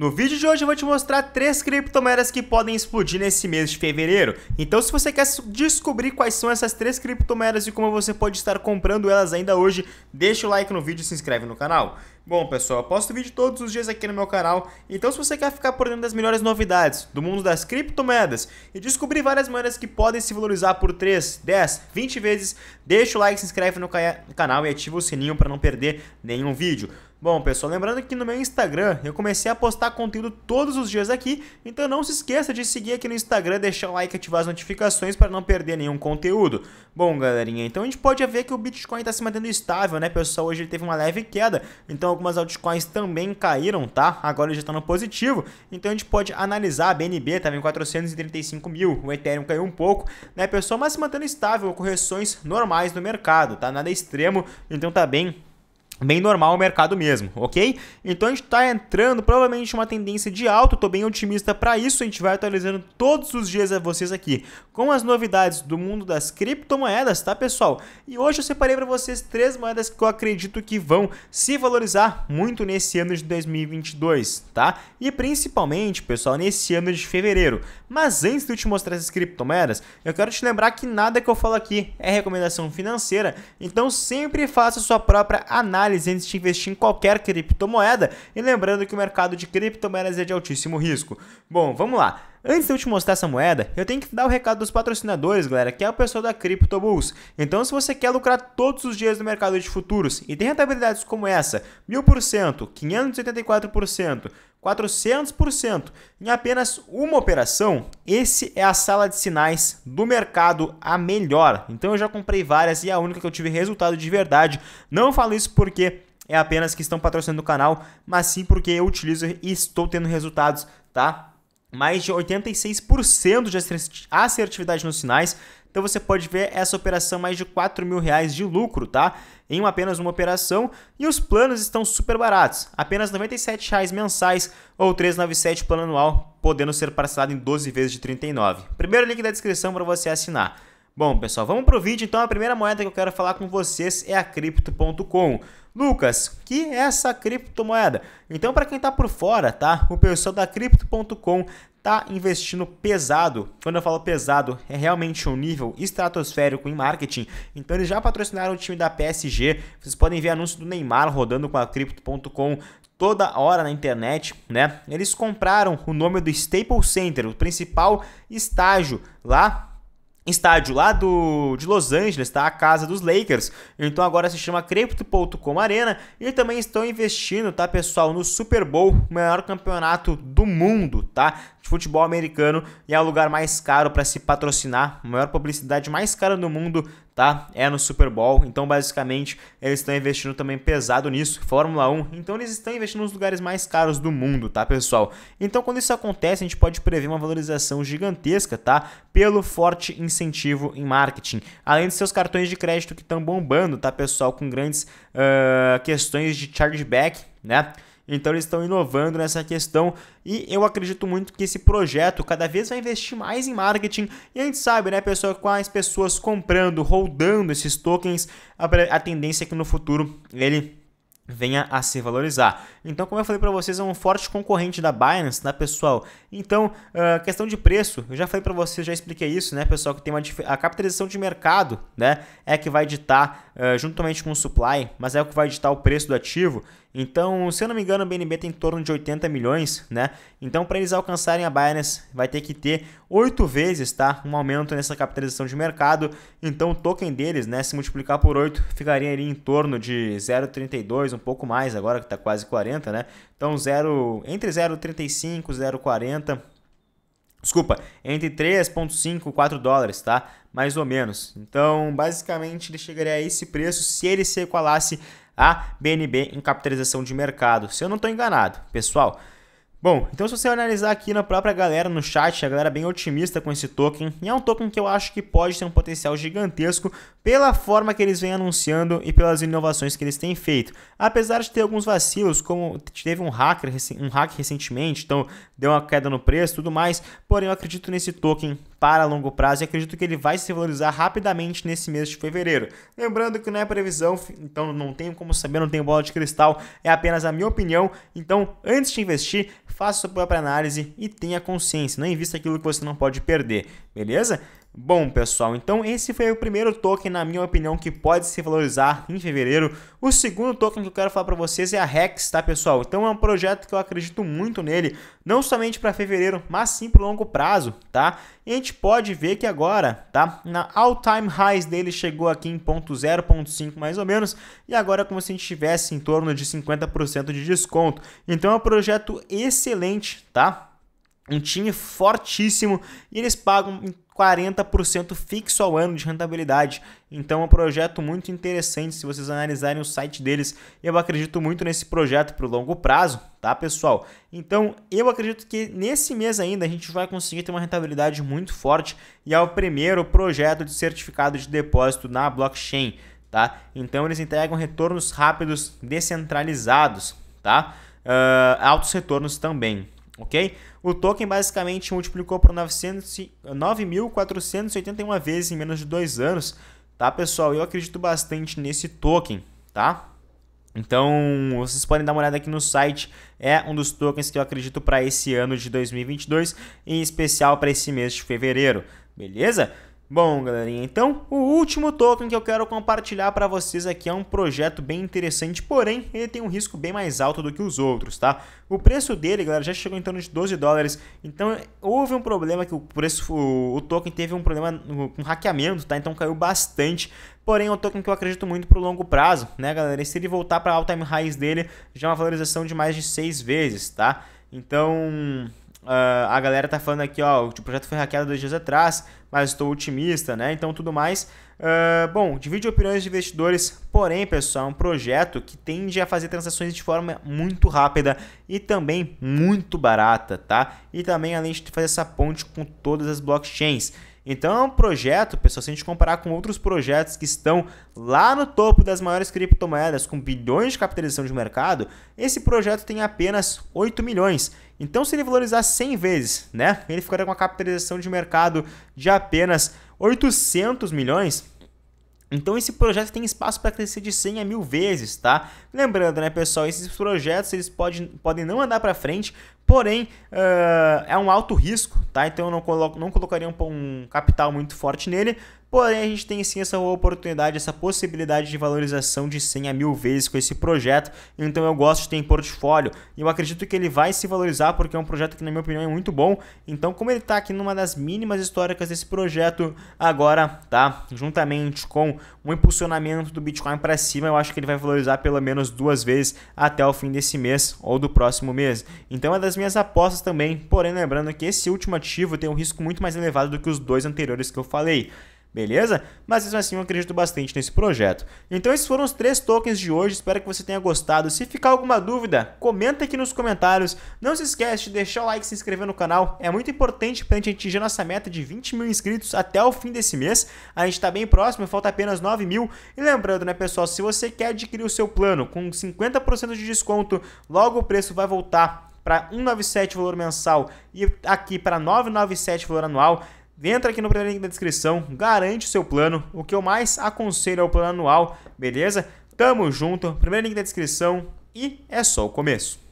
No vídeo de hoje eu vou te mostrar três criptomoedas que podem explodir nesse mês de fevereiro. Então se você quer descobrir quais são essas três criptomoedas e como você pode estar comprando elas ainda hoje, deixa o like no vídeo e se inscreve no canal. Bom, pessoal, eu posto vídeo todos os dias aqui no meu canal, então se você quer ficar por dentro das melhores novidades do mundo das criptomoedas e descobrir várias moedas que podem se valorizar por 3, 10, 20 vezes, deixa o like, se inscreve no canal e ativa o sininho para não perder nenhum vídeo. Bom, pessoal, lembrando que no meu Instagram eu comecei a postar conteúdo todos os dias aqui, então não se esqueça de seguir aqui no Instagram, deixar o like e ativar as notificações para não perder nenhum conteúdo. Bom, galerinha, então a gente pode ver que o Bitcoin está se mantendo estável, né, pessoal? Hoje ele teve uma leve queda, então algumas altcoins também caíram, tá? Agora já tá no positivo. Então a gente pode analisar a BNB, estava em 435 mil, o Ethereum caiu um pouco, né, pessoal? Mas se mantendo estável, correções normais no mercado, tá? Nada extremo, então tá bem bem normal o mercado mesmo, ok? Então a gente está entrando provavelmente uma tendência de alta, estou bem otimista para isso, a gente vai atualizando todos os dias a vocês aqui com as novidades do mundo das criptomoedas, tá pessoal? E hoje eu separei para vocês três moedas que eu acredito que vão se valorizar muito nesse ano de 2022, tá? E principalmente, pessoal, nesse ano de fevereiro. Mas antes de eu te mostrar essas criptomoedas, eu quero te lembrar que nada que eu falo aqui é recomendação financeira, então sempre faça sua própria análise análise antes de investir em qualquer criptomoeda. E lembrando que o mercado de criptomoedas é de altíssimo risco. Bom, vamos lá. Antes de eu te mostrar essa moeda, eu tenho que dar o recado dos patrocinadores, galera, que é o pessoal da CryptoBulls. Então, se você quer lucrar todos os dias no mercado de futuros e tem rentabilidades como essa, 1000%, 584%, 400% em apenas uma operação, esse é a sala de sinais do mercado a melhor. Então eu já comprei várias e é a única que eu tive resultado de verdade. Não falo isso porque é apenas que estão patrocinando o canal, mas sim porque eu utilizo e estou tendo resultados, tá? mais de 86% de assertividade nos sinais. Então você pode ver essa operação mais de 4 mil reais de lucro, tá? Em apenas uma operação e os planos estão super baratos, apenas 97 reais mensais ou 397 plano anual, podendo ser parcelado em 12 vezes de 39. Primeiro link da descrição para você assinar. Bom, pessoal, vamos pro vídeo. Então, a primeira moeda que eu quero falar com vocês é a Crypto.com. Lucas, que é essa criptomoeda? Então, para quem está por fora, tá? O pessoal da Crypto.com tá investindo pesado. Quando eu falo pesado, é realmente um nível estratosférico em marketing. Então eles já patrocinaram o time da PSG. Vocês podem ver anúncio do Neymar rodando com a crypto.com toda hora na internet, né? Eles compraram o nome do Staples Center, o principal estágio lá estádio lá do, de Los Angeles, tá? A casa dos Lakers. Então agora se chama Crypto.com Arena e também estão investindo, tá, pessoal, no Super Bowl, o maior campeonato do mundo, tá? De futebol americano e é o lugar mais caro para se patrocinar, maior publicidade mais cara do mundo, tá? É no Super Bowl. Então, basicamente, eles estão investindo também pesado nisso, Fórmula 1. Então, eles estão investindo nos lugares mais caros do mundo, tá, pessoal? Então, quando isso acontece, a gente pode prever uma valorização gigantesca, tá? Pelo forte incentivo em marketing. Além de seus cartões de crédito que estão bombando, tá, pessoal? Com grandes uh, questões de chargeback, né? Então eles estão inovando nessa questão e eu acredito muito que esse projeto cada vez vai investir mais em marketing e a gente sabe, né, pessoal, quais pessoas comprando, rodando esses tokens, a, a tendência é que no futuro ele venha a se valorizar. Então, como eu falei para vocês, é um forte concorrente da Binance, né, pessoal? Então, uh, questão de preço, eu já falei para vocês, já expliquei isso, né, pessoal, que tem uma a capitalização de mercado, né, é que vai ditar uh, juntamente com o supply, mas é o que vai ditar o preço do ativo. Então, se eu não me engano, o BNB tem em torno de 80 milhões, né? Então, para eles alcançarem a Binance, vai ter que ter oito vezes, tá? Um aumento nessa capitalização de mercado. Então, o token deles, né, se multiplicar por 8, ficaria ali em torno de 0,32, um pouco mais agora que está quase 40 né? Então, zero, entre 0,35 e 0,40. Desculpa, entre 3,5 e 4 dólares, tá? Mais ou menos. Então, basicamente, ele chegaria a esse preço se ele se equalasse a BNB em capitalização de mercado. Se eu não estou enganado, pessoal. Bom, então se você analisar aqui na própria galera no chat, a galera é bem otimista com esse token, e é um token que eu acho que pode ter um potencial gigantesco pela forma que eles vêm anunciando e pelas inovações que eles têm feito. Apesar de ter alguns vacilos, como teve um hacker, um hack recentemente, então deu uma queda no preço, tudo mais, porém eu acredito nesse token para longo prazo e acredito que ele vai se valorizar rapidamente nesse mês de fevereiro. Lembrando que não é previsão, então não tenho como saber, não tenho bola de cristal, é apenas a minha opinião. Então, antes de investir, faça sua própria análise e tenha consciência, não invista aquilo que você não pode perder, beleza? Bom, pessoal, então esse foi o primeiro token, na minha opinião, que pode se valorizar em fevereiro. O segundo token que eu quero falar para vocês é a Rex, tá, pessoal? Então é um projeto que eu acredito muito nele, não somente para fevereiro, mas sim para longo prazo, tá? E a gente pode ver que agora, tá? Na all-time highs dele chegou aqui em 0.5 mais ou menos, e agora é como se a gente tivesse em torno de 50% de desconto. Então é um projeto excelente, tá? um time fortíssimo e eles pagam em 40% fixo ao ano de rentabilidade. Então é um projeto muito interessante se vocês analisarem o site deles. Eu acredito muito nesse projeto para o longo prazo, tá, pessoal? Então eu acredito que nesse mês ainda a gente vai conseguir ter uma rentabilidade muito forte e é o primeiro projeto de certificado de depósito na blockchain, tá? Então eles entregam retornos rápidos descentralizados, tá? Uh, altos retornos também ok? O token basicamente multiplicou por 9.481 vezes em menos de dois anos, tá, pessoal? Eu acredito bastante nesse token, tá? Então, vocês podem dar uma olhada aqui no site, é um dos tokens que eu acredito para esse ano de 2022, em especial para esse mês de fevereiro, beleza? Bom, galerinha, então o último token que eu quero compartilhar para vocês aqui é um projeto bem interessante, porém ele tem um risco bem mais alto do que os outros, tá? O preço dele, galera, já chegou em torno de 12 dólares, então houve um problema que o preço, o, token teve um problema com um hackeamento, tá? Então caiu bastante, porém é um token que eu acredito muito pro longo prazo, né, galera? E se ele voltar para all-time highs dele, já é uma valorização de mais de 6 vezes, tá? Então, Uh, a galera tá falando aqui, ó, o projeto foi hackeado dois dias atrás, mas estou otimista, né? Então tudo mais. Uh, bom, divide opiniões de investidores, porém, pessoal, é um projeto que tende a fazer transações de forma muito rápida e também muito barata, tá? E também além de fazer essa ponte com todas as blockchains. Então é um projeto, pessoal, se a gente comparar com outros projetos que estão lá no topo das maiores criptomoedas, com bilhões de capitalização de mercado, esse projeto tem apenas 8 milhões. Então se ele valorizar 100 vezes, né, ele ficaria com uma capitalização de mercado de apenas 800 milhões, então esse projeto tem espaço para crescer de 100 a mil vezes, tá? Lembrando, né, pessoal, esses projetos eles podem, podem não andar para frente Porém, uh, é um alto risco, tá? Então eu não, coloco, não colocaria um, um, capital muito forte nele, Porém, a gente tem sim essa oportunidade, essa possibilidade de valorização de 100 a mil vezes com esse projeto. Então eu gosto de ter em portfólio. E eu acredito que ele vai se valorizar porque é um projeto que, na minha opinião, é muito bom. Então, como ele está aqui numa das mínimas históricas desse projeto, agora tá juntamente com o impulsionamento do Bitcoin para cima, eu acho que ele vai valorizar pelo menos duas vezes até o fim desse mês ou do próximo mês. Então, é das minhas apostas também. Porém, lembrando que esse último ativo tem um risco muito mais elevado do que os dois anteriores que eu falei. Beleza? Mas mesmo assim eu acredito bastante nesse projeto. Então esses foram os três tokens de hoje, espero que você tenha gostado. Se ficar alguma dúvida, comenta aqui nos comentários. Não se esquece de deixar o like e se inscrever no canal. É muito importante para a gente atingir nossa meta de 20 mil inscritos até o fim desse mês. A gente está bem próximo, falta apenas 9 mil. E lembrando, né pessoal, se você quer adquirir o seu plano com 50% de desconto, logo o preço vai voltar para 197 valor mensal e aqui para 997 valor anual entra aqui no primeiro link da descrição, garante o seu plano. O que eu mais aconselho é o plano anual, beleza? Tamo junto, primeiro link da descrição e é só o começo.